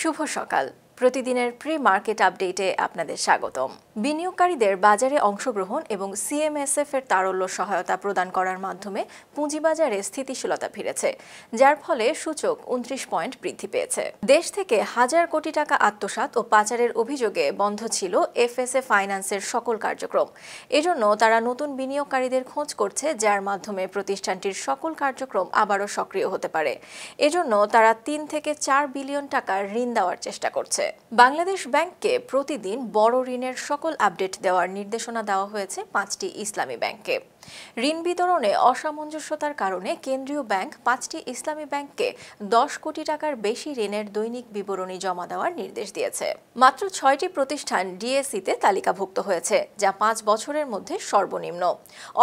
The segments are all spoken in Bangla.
শুভ সকাল প্রতিদিনের প্রি মার্কেট আপডেটে আপনাদের স্বাগতম বিনিয়োগকারীদের বাজারে অংশগ্রহণ এবং সিএমএসএফ এর তারল্য সহায়তা প্রদান করার মাধ্যমে পুঁজিবাজারে স্থিতিশীলতা ফিরেছে যার ফলে সূচক উনত্রিশ পয়েন্ট বৃদ্ধি পেয়েছে দেশ থেকে হাজার কোটি টাকা আত্মসাত ও পাচারের অভিযোগে বন্ধ ছিল এফএসএ ফাইন্যান্সের সকল কার্যক্রম এজন্য তারা নতুন বিনিয়োগকারীদের খোঁজ করছে যার মাধ্যমে প্রতিষ্ঠানটির সকল কার্যক্রম আবারও সক্রিয় হতে পারে এজন্য তারা তিন থেকে চার বিলিয়ন টাকার ঋণ দেওয়ার চেষ্টা করছে বাংলাদেশ ব্যাংককে প্রতিদিন বড় ঋণের সকল আপডেট দেওয়ার নির্দেশনা দেওয়া হয়েছে পাঁচটি ইসলামী ব্যাংককে ঋণ বিতরণে অসামঞ্জস্যতার কারণে কেন্দ্রীয় ব্যাংক পাঁচটি ইসলামী ব্যাংককে দশ কোটি টাকার বেশি ঋণের দৈনিক বিবরণী জমা দেওয়ার নির্দেশ দিয়েছে মাত্র ছয়টি প্রতিষ্ঠান ডিএসিতে তালিকাভুক্ত হয়েছে যা পাঁচ বছরের মধ্যে সর্বনিম্ন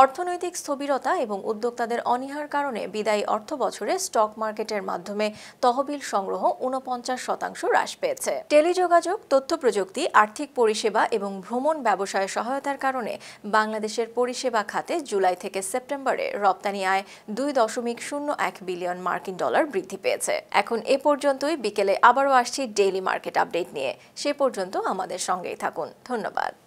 অর্থনৈতিক স্থবিরতা এবং উদ্যোক্তাদের অনীহার কারণে বিদায়ী অর্থ বছরে স্টক মার্কেটের মাধ্যমে তহবিল সংগ্রহ ঊনপঞ্চাশ শতাংশ হ্রাস পেয়েছে টেলিযোগাযোগ তথ্য প্রযুক্তি আর্থিক পরিষেবা এবং ভ্রমণ ব্যবসায় সহায়তার কারণে বাংলাদেশের পরিষেবা খাতে জুলাই থেকে সেপ্টেম্বরে রপ্তানি আয় দুই দশমিক শূন্য এক বিলিয়ন মার্কিন ডলার বৃদ্ধি পেয়েছে এখন এ পর্যন্তই বিকেলে আবারও আসছি ডেইলি মার্কেট আপডেট নিয়ে সে পর্যন্ত আমাদের সঙ্গেই থাকুন ধন্যবাদ